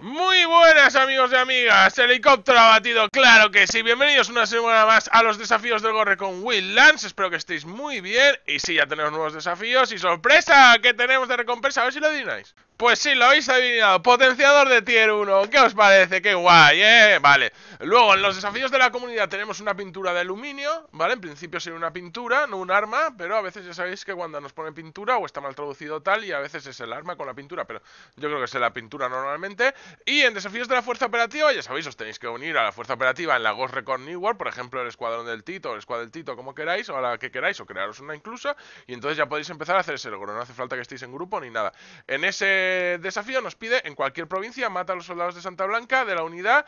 Muy buenas amigos y amigas, helicóptero abatido, claro que sí. Bienvenidos una semana más a los desafíos del gorre con Will Lance. Espero que estéis muy bien. Y si ya tenemos nuevos desafíos y sorpresa que tenemos de recompensa. A ver si lo adivináis. Pues sí, lo habéis adivinado. Potenciador de tier 1. ¿Qué os parece? ¡Qué guay, eh! Vale. Luego, en los desafíos de la comunidad tenemos una pintura de aluminio, ¿vale? En principio sería una pintura, no un arma, pero a veces ya sabéis que cuando nos pone pintura o está mal traducido tal y a veces es el arma con la pintura, pero yo creo que es la pintura normalmente. Y en desafíos de la fuerza operativa, ya sabéis, os tenéis que unir a la fuerza operativa en la Ghost Record New World, por ejemplo, el escuadrón del Tito, el escuadrón del Tito, como queráis, o a la que queráis, o crearos una inclusa, y entonces ya podéis empezar a hacer ese logro, no hace falta que estéis en grupo ni nada. En ese eh, desafío nos pide en cualquier provincia mata a los soldados de Santa Blanca de la unidad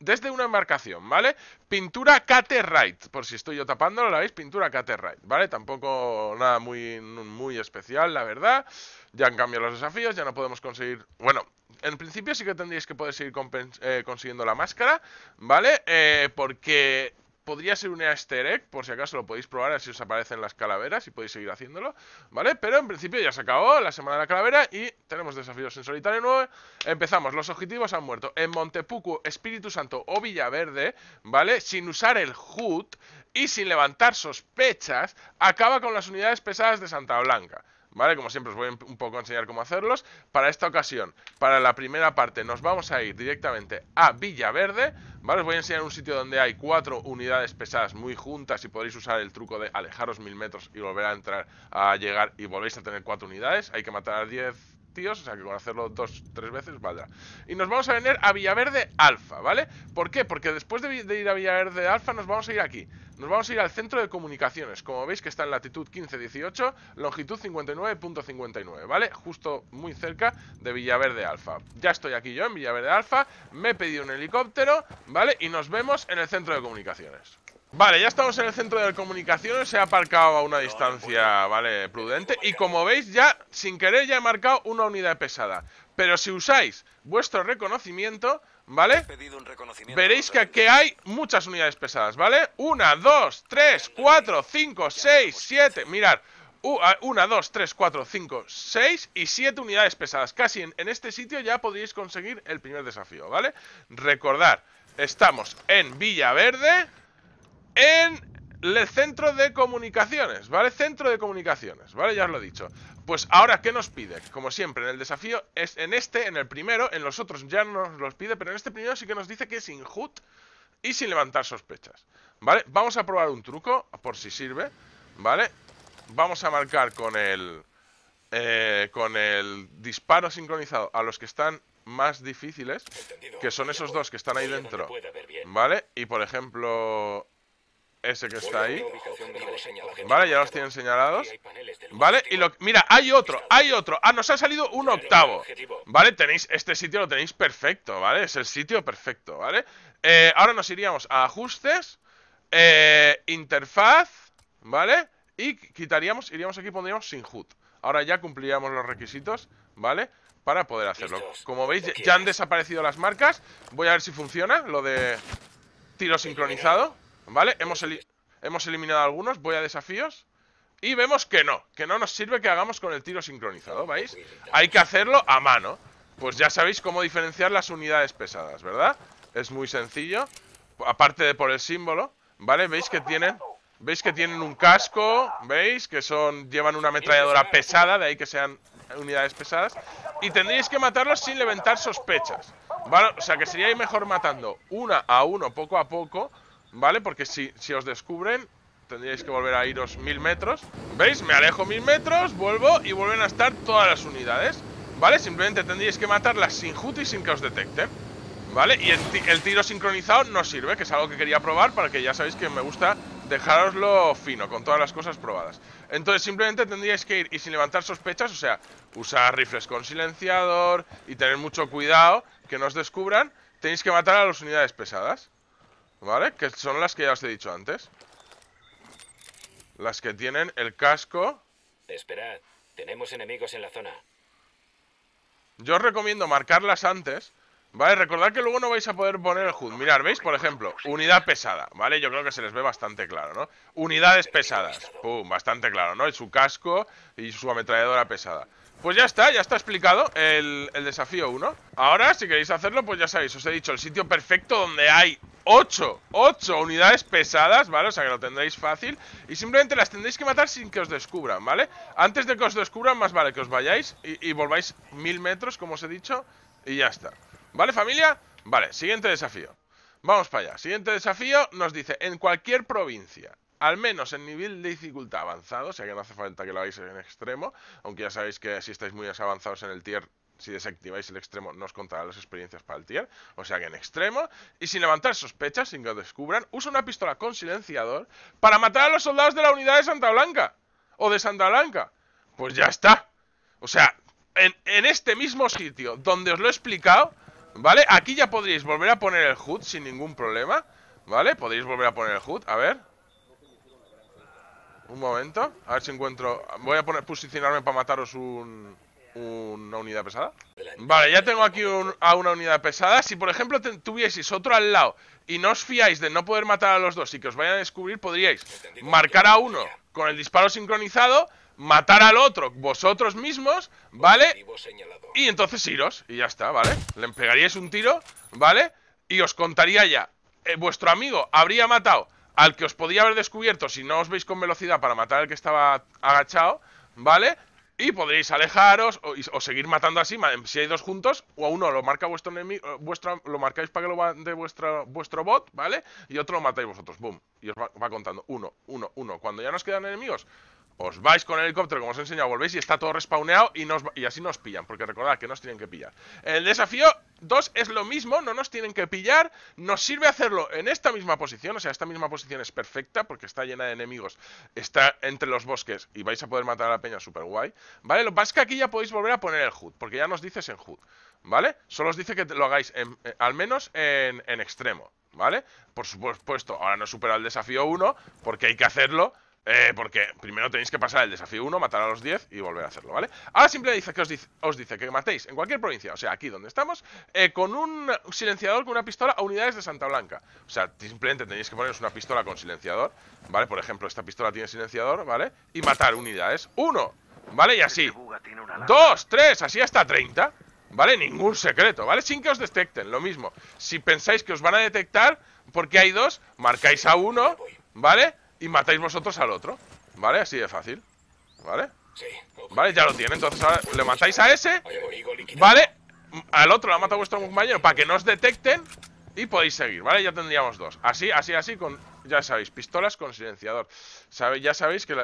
desde una embarcación, ¿vale? Pintura caterright, por si estoy yo tapándolo, la veis, pintura right, ¿vale? Tampoco nada muy, muy especial, la verdad. Ya han cambiado los desafíos, ya no podemos conseguir... Bueno, en principio sí que tendríais que poder seguir eh, consiguiendo la máscara, ¿vale? Eh, porque podría ser un easter egg, por si acaso lo podéis probar, si os aparecen las calaveras y podéis seguir haciéndolo, ¿vale? Pero en principio ya se acabó la semana de la calavera y tenemos desafíos en solitario nuevo. Empezamos, los objetivos han muerto en Montepuco, Espíritu Santo o Villaverde, ¿vale? Sin usar el HUD y sin levantar sospechas, acaba con las unidades pesadas de Santa Blanca. ¿vale? Como siempre os voy un poco a enseñar cómo hacerlos. Para esta ocasión, para la primera parte, nos vamos a ir directamente a Villaverde, ¿vale? Os voy a enseñar un sitio donde hay cuatro unidades pesadas muy juntas y podéis usar el truco de alejaros mil metros y volver a entrar a llegar y volvéis a tener cuatro unidades. Hay que matar a 10 tíos, o sea que con hacerlo dos, tres veces valdrá. Y nos vamos a venir a Villaverde Alfa, ¿vale? ¿Por qué? Porque después de, ir a Villaverde Alfa nos vamos a ir aquí. Nos vamos a ir al centro de comunicaciones, como veis que está en latitud 15-18, longitud 59.59, ¿vale? Justo muy cerca de Villaverde Alfa. Ya estoy aquí yo en Villaverde Alfa, me he pedido un helicóptero, ¿vale? Y nos vemos en el centro de comunicaciones. Vale, ya estamos en el centro de comunicación se ha aparcado a una distancia, vale, prudente Y como veis ya, sin querer, ya he marcado una unidad pesada Pero si usáis vuestro reconocimiento, ¿vale? Veréis que aquí hay muchas unidades pesadas, ¿vale? Una, dos, tres, cuatro, cinco, seis, siete, mirad ah, una, dos, tres, cuatro, cinco, seis y siete unidades pesadas. Casi en, este sitio ya podéis conseguir el primer desafío, ¿vale? Recordar, estamos en Villaverde, en el centro de comunicaciones, ¿vale? Centro de comunicaciones, ¿vale? Ya os lo he dicho. Pues ahora, ¿qué nos pide? Como siempre, en el desafío, es en este, en el primero, en los otros ya nos los pide, pero en este primero sí que nos dice que es Inhut y sin levantar sospechas, ¿vale? Vamos a probar un truco, por si sirve, ¿vale? Vamos a marcar con el... Eh, con el disparo sincronizado a los que están más difíciles, que son esos dos que están ahí dentro, ¿vale? Y por ejemplo, ese que está ahí. Vale, ya los tienen señalados. Vale, y lo... Mira, hay otro, hay otro. Ah, nos ha salido un octavo. Vale, tenéis... Este sitio lo tenéis perfecto, ¿vale? Es el sitio perfecto, ¿vale? Eh, ahora nos iríamos a ajustes. Eh, interfaz, ¿vale? Y quitaríamos, iríamos aquí pondríamos sin HUD. Ahora ya cumpliríamos los requisitos, ¿vale? Para poder hacerlo. Como veis, ya han desaparecido las marcas. Voy a ver si funciona lo de tiro sincronizado. ¿Vale? Hemos, eliminado algunos, voy a desafíos. Y vemos que no, que no nos sirve que hagamos con el tiro sincronizado, ¿veis? Hay que hacerlo a mano. Pues ya sabéis cómo diferenciar las unidades pesadas, ¿verdad? Es muy sencillo. Aparte de por el símbolo, ¿vale? Veis que tienen... Veis que tienen un casco, veis que son llevan una ametralladora pesada, de ahí que sean unidades pesadas y tendríais que matarlos sin levantar sospechas. ¿vale? O sea que sería mejor matando una a uno poco a poco ¿Vale? Porque si, os descubren Tendríais que volver a iros mil metros ¿Veis? Me alejo mil metros, vuelvo Y vuelven a estar todas las unidades ¿Vale? Simplemente tendríais que matarlas sin juti y sin que os detecten ¿Vale? Y el, tiro sincronizado no sirve Que es algo que quería probar para que ya sabéis que me gusta dejaroslo fino, con todas las cosas probadas Entonces simplemente tendríais que ir Y sin levantar sospechas, o sea Usar rifles con silenciador Y tener mucho cuidado que no os descubran Tenéis que matar a las unidades pesadas ¿Vale? Que son las que ya os he dicho antes. Las que tienen el casco. Esperad, tenemos enemigos en la zona. Yo os recomiendo marcarlas antes. Vale, recordad que luego no vais a poder poner el HUD. Mirad, ¿veis? Por ejemplo, unidad pesada, ¿vale? Yo creo que se les ve bastante claro, ¿no? Unidades pesadas, pum, bastante claro, ¿no? Y su casco y su ametralladora pesada. Pues ya está, ya está explicado el, el desafío 1. Ahora, si queréis hacerlo, pues ya sabéis, os he dicho, el sitio perfecto donde hay 8, 8 unidades pesadas, ¿vale? O sea que lo tendréis fácil Y simplemente las tendréis que matar sin que os descubran, ¿vale? Antes de que os descubran, más vale que os vayáis y, volváis mil metros, como os he dicho Y ya está ¿Vale, familia? Vale, siguiente desafío Vamos para allá, siguiente desafío nos dice En cualquier provincia al menos en nivel de dificultad avanzado, o sea que no hace falta que lo hagáis en extremo, aunque ya sabéis que si estáis muy avanzados en el tier si desactiváis el extremo, no os contará las experiencias para el tier. O sea que en extremo. Y sin levantar sospechas, sin que os descubran, usa una pistola con silenciador para matar a los soldados de la unidad de Santa Blanca. O de Santa Blanca. Pues ya está. O sea, en, este mismo sitio donde os lo he explicado, ¿vale? Aquí ya podríais volver a poner el HUD sin ningún problema. ¿Vale? Podréis volver a poner el HUD. A ver. Un momento. A ver si encuentro... Voy a poner, posicionarme para mataros un una unidad pesada. Vale, ya tengo aquí a una unidad pesada. Si, por ejemplo, tuvieseis otro al lado y no os fiáis de no poder matar a los dos y que os vayan a descubrir, podríais marcar a uno con el disparo sincronizado, matar al otro vosotros mismos, ¿vale? Y entonces iros, y ya está, ¿vale? Le pegaríais un tiro, ¿vale? Y os contaría ya. Eh, vuestro amigo habría matado al que os podía haber descubierto si no os veis con velocidad para matar al que estaba agachado, ¿vale? Y podréis alejaros o, seguir matando así, si hay dos juntos, o a uno lo marca vuestro enemigo, eh, lo marcáis para que lo de vuestro, vuestro bot, ¿vale? Y otro lo matáis vosotros, boom. Y os va, va contando uno, uno, uno. Cuando ya nos quedan enemigos, os vais con el helicóptero, como os he enseñado, volvéis y está todo respawneado y, así nos pillan, porque recordad que nos tienen que pillar. El desafío 2 es lo mismo, no nos tienen que pillar, nos sirve hacerlo en esta misma posición, o sea, esta misma posición es perfecta porque está llena de enemigos, está entre los bosques y vais a poder matar a la peña súper guay, ¿vale? Lo que pasa es que aquí ya podéis volver a poner el HUD, porque ya nos dices en HUD, ¿vale? Solo os dice que lo hagáis eh, al menos en, extremo, ¿vale? Por supuesto, ahora no supera el desafío 1 porque hay que hacerlo eh, porque primero tenéis que pasar el desafío 1, matar a los 10 y volver a hacerlo, ¿vale? Ahora simplemente os dice, que matéis en cualquier provincia, o sea, aquí donde estamos, eh, con un silenciador con una pistola a unidades de Santa Blanca. O sea, simplemente tenéis que poneros una pistola con silenciador, ¿vale? Por ejemplo, esta pistola tiene silenciador, ¿vale? Y matar unidades. Uno, ¿vale? Y así. Este dos, tres, así hasta 30. ¿Vale? Ningún secreto, ¿vale? Sin que os detecten, lo mismo. Si pensáis que os van a detectar, porque hay dos, marcáis a uno, ¿vale? y matáis vosotros al otro. ¿Vale? Así de fácil. ¿Vale? Sí. Vale, ya lo tiene. Entonces ahora le matáis a ese. ¿Vale? Al otro lo ha matado vuestro compañero para que no os detecten. Y podéis seguir, ¿vale? Ya tendríamos dos. Así, así, así, con, ya sabéis, pistolas con silenciador. sabéis, ya sabéis que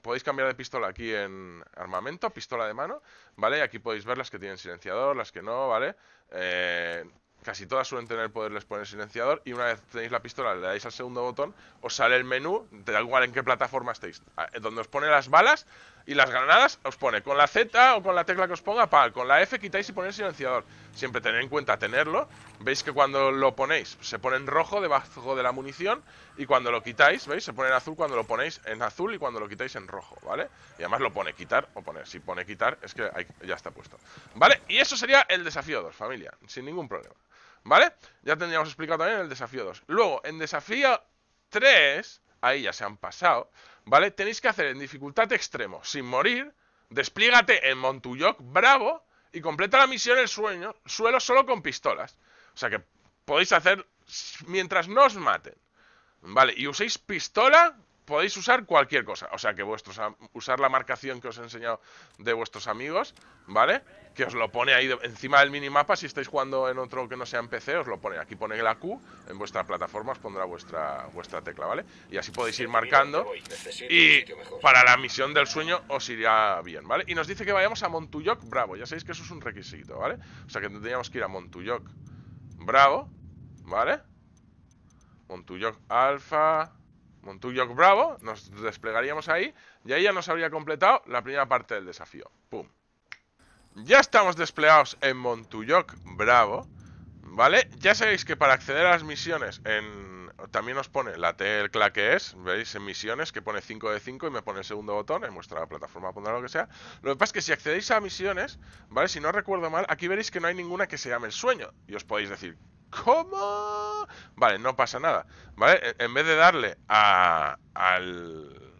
podéis cambiar de pistola aquí en armamento, pistola de mano, ¿vale? Aquí podéis ver las que tienen silenciador, las que no, ¿vale? Eh, Casi todas suelen tener poderles poner silenciador y una vez tenéis la pistola, le dais al segundo botón, os sale el menú, de igual en qué plataforma estéis, donde os pone las balas, y las granadas os pone con la Z o con la tecla que os ponga, pal. Con la F quitáis y ponéis silenciador. Siempre tened en cuenta tenerlo. Veis que cuando lo ponéis se pone en rojo debajo de la munición. Y cuando lo quitáis, ¿veis? Se pone en azul cuando lo ponéis en azul y cuando lo quitáis en rojo, ¿vale? Y además lo pone quitar o poner. Si pone quitar es que ya está puesto. ¿Vale? Y eso sería el desafío 2, familia. Sin ningún problema. ¿Vale? Ya tendríamos explicado también el desafío 2. Luego, en desafío 3, ahí ya se han pasado. ¿vale? Tenéis que hacer en dificultad extremo, sin morir, desplígate en Montuyoc Bravo y completa la misión el sueño, suelo solo con pistolas. O sea que podéis hacer mientras no os maten. Vale, y uséis pistola podéis usar cualquier cosa. O sea, que vuestros usar la marcación que os he enseñado de vuestros amigos, ¿vale? Que os lo pone ahí encima del minimapa. Si estáis jugando en otro que no sea en PC, os lo pone. Aquí pone la Q, en vuestra plataforma os pondrá vuestra, vuestra tecla, ¿vale? Y así podéis ir marcando. Y para la misión del sueño os iría bien, ¿vale? Y nos dice que vayamos a Montuyoc Bravo. Ya sabéis que eso es un requisito, ¿vale? O sea, que tendríamos que ir a Montuyoc Bravo, ¿vale? Montuyoc Alfa... Montuyoc Bravo, nos desplegaríamos ahí y ahí ya nos habría completado la primera parte del desafío. ¡Pum! Ya estamos desplegados en Montuyoc Bravo, ¿vale? Ya sabéis que para acceder a las misiones en también os pone la tecla que es, veis en misiones que pone 5 de 5 y me pone el segundo botón, en vuestra plataforma pondrá lo que sea. Lo que pasa es que si accedéis a misiones, ¿vale? Si no recuerdo mal, aquí veréis que no hay ninguna que se llame el sueño. Y os podéis decir, ¿cómo? Vale, no pasa nada, ¿vale? En vez de darle a, al,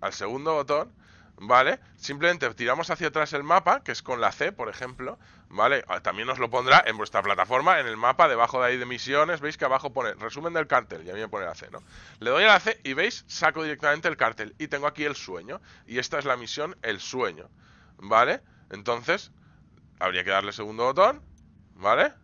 al segundo botón, ¿vale? Simplemente tiramos hacia atrás el mapa, que es con la C, por ejemplo, ¿vale? Ah, también os lo pondrá en vuestra plataforma, en el mapa, debajo de ahí de misiones, veis que abajo pone resumen del cartel, y a mí me pone la C, ¿no? Le doy a la C y veis, saco directamente el cartel, y tengo aquí el sueño, y esta es la misión, el sueño, ¿vale? Entonces, habría que darle segundo botón, ¿vale?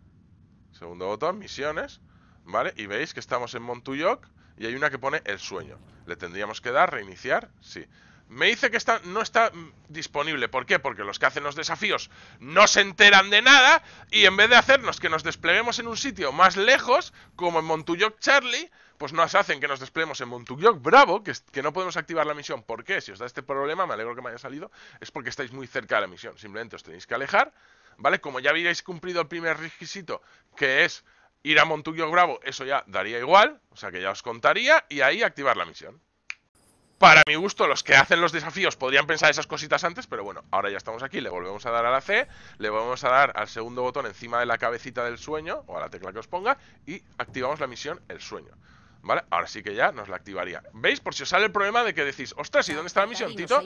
Segundo botón, misiones, ¿vale? Y veis que estamos en Montuyoc, y hay una que pone el sueño. ¿Le tendríamos que dar reiniciar? Sí. Me dice que está, no está disponible. ¿Por qué? Porque los que hacen los desafíos no se enteran de nada y en vez de hacernos que nos despleguemos en un sitio más lejos, como en Montuyoc Charlie, pues nos hacen que nos despleguemos en Montuyoc Bravo, que, que, no podemos activar la misión. ¿Por qué? Si os da este problema, me alegro que me haya salido, es porque estáis muy cerca de la misión. Simplemente os tenéis que alejar, ¿vale? Como ya habíais cumplido el primer requisito, que es ir a Montuyoc Bravo, eso ya daría igual, o sea que ya os contaría, y ahí activar la misión. Para mi gusto, los que hacen los desafíos podrían pensar esas cositas antes, pero bueno, ahora ya estamos aquí, le volvemos a dar a la C, le vamos a dar al segundo botón encima de la cabecita del sueño, o a la tecla que os ponga, y activamos la misión El Sueño. ¿Vale? Ahora sí que ya nos la activaría. ¿Veis? Por si os sale el problema de que decís, ostras, ¿y dónde está la misión, Tito?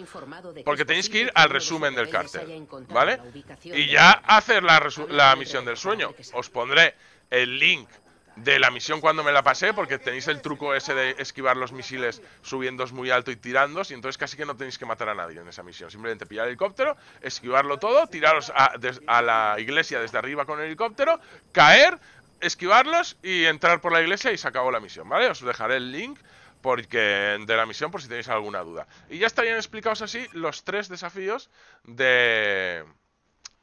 Porque tenéis que ir al resumen del cartel, ¿vale? Y ya hacer la misión del sueño. Os pondré el link de la misión cuando me la pasé, porque tenéis el truco ese de esquivar los misiles subiendo muy alto y tirándos, y entonces casi que no tenéis que matar a nadie en esa misión. Simplemente pillar el helicóptero, esquivarlo todo, tiraros a, la iglesia desde arriba con el helicóptero, caer, esquivarlos y entrar por la iglesia y se acabó la misión, ¿vale? Os dejaré el link porque de la misión por si tenéis alguna duda. Y ya estarían explicados así los tres desafíos de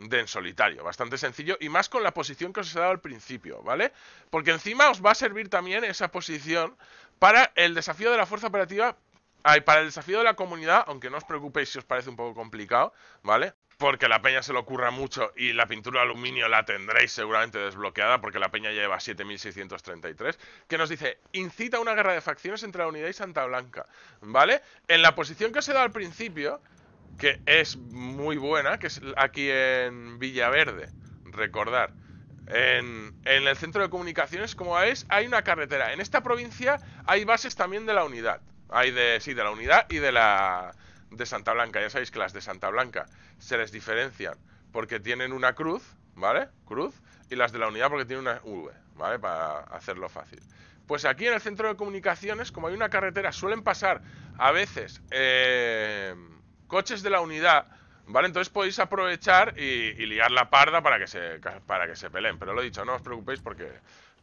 de en solitario, bastante sencillo y más con la posición que os he dado al principio, ¿vale? Porque encima os va a servir también esa posición para el desafío de la fuerza operativa, ay, para el desafío de la comunidad, aunque no os preocupéis si os parece un poco complicado, ¿vale? Porque la peña se lo ocurra mucho y la pintura de aluminio la tendréis seguramente desbloqueada porque la peña lleva 7633, que nos dice, incita una guerra de facciones entre la unidad y Santa Blanca, ¿vale? En la posición que os he dado al principio, que es muy buena, que es aquí en Villaverde, recordar. En, el centro de comunicaciones, como veis, hay una carretera. En esta provincia hay bases también de la unidad. Hay de, sí, de la unidad y de la de Santa Blanca. Ya sabéis que las de Santa Blanca se les diferencian porque tienen una cruz, ¿vale? Cruz. Y las de la unidad porque tienen una V, ¿vale? Para hacerlo fácil. Pues aquí en el centro de comunicaciones, como hay una carretera, suelen pasar a veces... Eh, coches de la unidad, ¿vale? Entonces podéis aprovechar y, liar la parda para que, se, para que se peleen. Pero lo he dicho, no os preocupéis porque,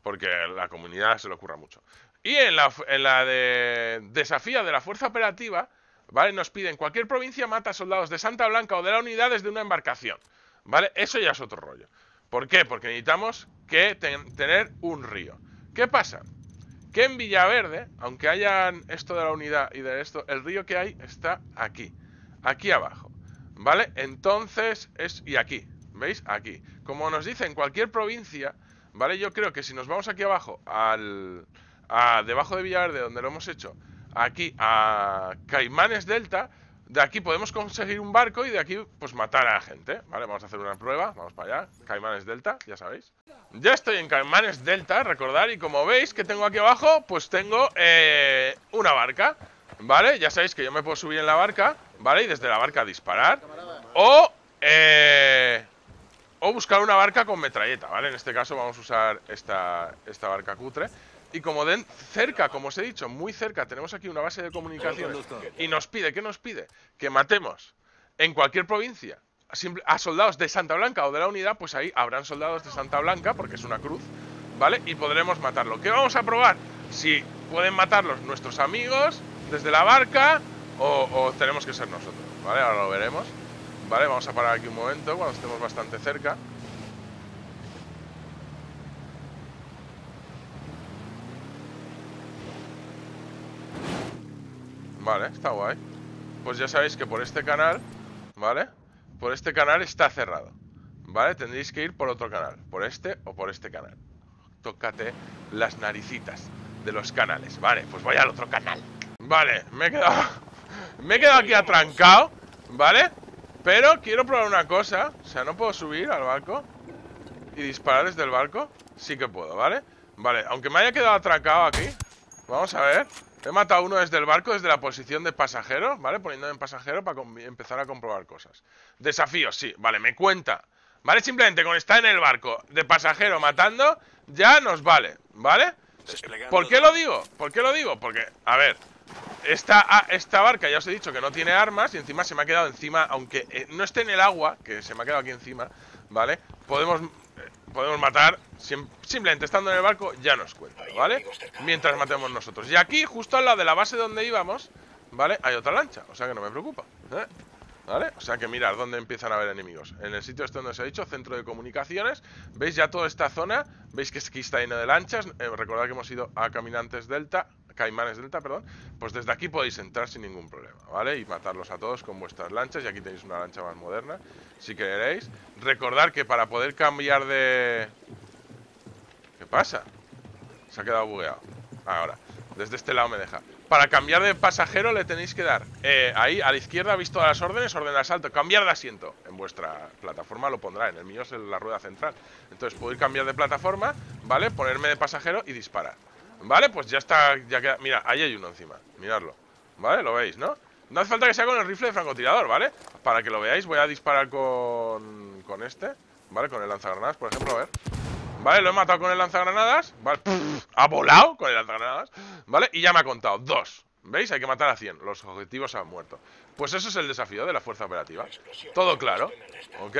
porque la comunidad se lo ocurra mucho. Y en la, en de desafío de la fuerza operativa, ¿vale? Nos piden cualquier provincia mata soldados de Santa Blanca o de la unidad desde una embarcación, ¿vale? Eso ya es otro rollo. ¿Por qué? Porque necesitamos que tener un río. ¿Qué pasa? Que en Villaverde, aunque hayan esto de la unidad y de esto, el río que hay está aquí aquí abajo, ¿vale? Entonces es, y aquí, ¿veis? Aquí. Como nos dice en cualquier provincia, ¿vale? Yo creo que si nos vamos aquí abajo, al, a, debajo de Villaverde, donde lo hemos hecho, aquí a Caimanes Delta, de aquí podemos conseguir un barco y de aquí, pues, matar a la gente, ¿vale? Vamos a hacer una prueba, vamos para allá, Caimanes Delta, ya sabéis. Ya estoy en Caimanes Delta, recordar, y como veis que tengo aquí abajo, pues tengo eh, una barca. ¿Vale? Ya sabéis que yo me puedo subir en la barca, ¿vale? Y desde la barca disparar. O, eh, o buscar una barca con metralleta, ¿vale? En este caso vamos a usar esta, barca cutre. Y como den cerca, como os he dicho, muy cerca, tenemos aquí una base de comunicación Y nos pide, ¿qué nos pide? Que matemos en cualquier provincia a soldados de Santa Blanca o de la unidad, pues ahí habrán soldados de Santa Blanca, porque es una cruz, ¿vale? Y podremos matarlo. ¿Qué vamos a probar? Si pueden matarlos nuestros amigos, desde la barca o, tenemos que ser nosotros, ¿vale? Ahora lo veremos. Vale, vamos a parar aquí un momento cuando estemos bastante cerca. Vale, está guay. Pues ya sabéis que por este canal, ¿vale? Por este canal está cerrado, ¿vale? Tendréis que ir por otro canal, por este o por este canal. Tócate las naricitas de los canales, ¿vale? Pues voy al otro canal. Vale, me he quedado... me he quedado aquí atrancado, ¿vale? Pero quiero probar una cosa. O sea, no puedo subir al barco y disparar desde el barco. Sí que puedo, ¿vale? Vale, aunque me haya quedado atrancado aquí. Vamos a ver. He matado uno desde el barco, desde la posición de pasajero, ¿vale? Poniéndome en pasajero para empezar a comprobar cosas. Desafío, sí, vale, me cuenta. ¿Vale? Simplemente con estar en el barco de pasajero matando, ya nos vale, ¿vale? ¿Por qué lo digo? ¿Por qué lo digo? Porque, a ver, esta, ah, esta, barca, ya os he dicho que no tiene armas y encima se me ha quedado encima, aunque eh, no esté en el agua, que se me ha quedado aquí encima, ¿vale? Podemos, eh, podemos matar, simplemente estando en el barco ya nos cuenta, ¿vale? Mientras matemos nosotros. Y aquí, justo al lado de la base donde íbamos, ¿vale? Hay otra lancha, o sea que no me preocupa, ¿eh? ¿Vale? O sea que mirad dónde empiezan a haber enemigos. En el sitio este donde os he dicho, centro de comunicaciones. ¿Veis ya toda esta zona? ¿Veis que aquí está lleno de lanchas? Eh, recordad que hemos ido a Caminantes Delta, caimanes delta, perdón, pues desde aquí podéis entrar sin ningún problema, ¿vale? Y matarlos a todos con vuestras lanchas, y aquí tenéis una lancha más moderna, si queréis. Recordar que para poder cambiar de... ¿Qué pasa? Se ha quedado bugueado. Ahora, desde este lado me deja. Para cambiar de pasajero le tenéis que dar eh, Ahí, a la izquierda visto las órdenes Orden de asalto, cambiar de asiento En vuestra plataforma lo pondrá, en el mío es la rueda central Entonces puedo cambiar de plataforma ¿Vale? Ponerme de pasajero y disparar Vale, pues ya está, ya Mira, ahí hay uno encima, miradlo Vale, lo veis, ¿no? No hace falta que sea con el rifle de francotirador, ¿vale? Para que lo veáis voy a disparar con... Con este Vale, con el lanzagranadas, por ejemplo, a ver Vale, lo he matado con el lanzagranadas Vale, ha volado con el lanzagranadas Vale, y ya me ha contado, dos ¿Veis? Hay que matar a 100, los objetivos han muerto Pues eso es el desafío de la fuerza operativa Todo claro, ¿ok?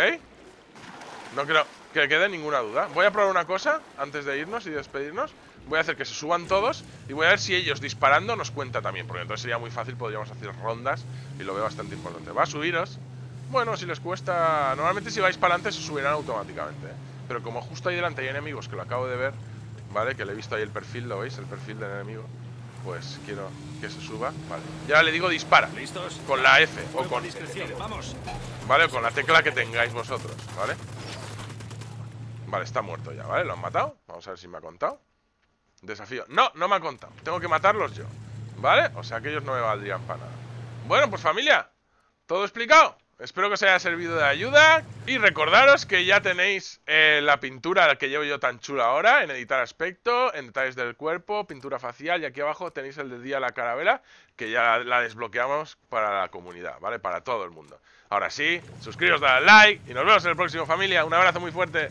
No creo que quede ninguna duda Voy a probar una cosa antes de irnos y despedirnos Voy a hacer que se suban todos y voy a ver si ellos disparando nos cuenta también, porque entonces sería muy fácil, podríamos hacer rondas y lo veo bastante importante. Va a subiros. Bueno, si les cuesta... Normalmente si vais para adelante se subirán automáticamente, ¿eh? pero como justo ahí delante hay enemigos que lo acabo de ver, ¿vale? Que le he visto ahí el perfil, ¿lo veis? El perfil del enemigo. Pues quiero que se suba, vale. ya le digo dispara. ¿Listos? Con la F o con... Vamos. Vale, o con la tecla que tengáis vosotros, ¿vale? Vale, está muerto ya, ¿vale? Lo han matado. Vamos a ver si me ha contado. Desafío. No, no me ha contado. Tengo que matarlos yo. ¿Vale? O sea que ellos no me valdrían para nada. Bueno, pues familia. Todo explicado. Espero que os haya servido de ayuda. Y recordaros que ya tenéis eh, la pintura que llevo yo tan chula ahora. En editar aspecto, en detalles del cuerpo, pintura facial. Y aquí abajo tenéis el de día la carabela. Que ya la desbloqueamos para la comunidad, ¿vale? Para todo el mundo. Ahora sí, suscribiros, dadle like. Y nos vemos en el próximo, familia. Un abrazo muy fuerte.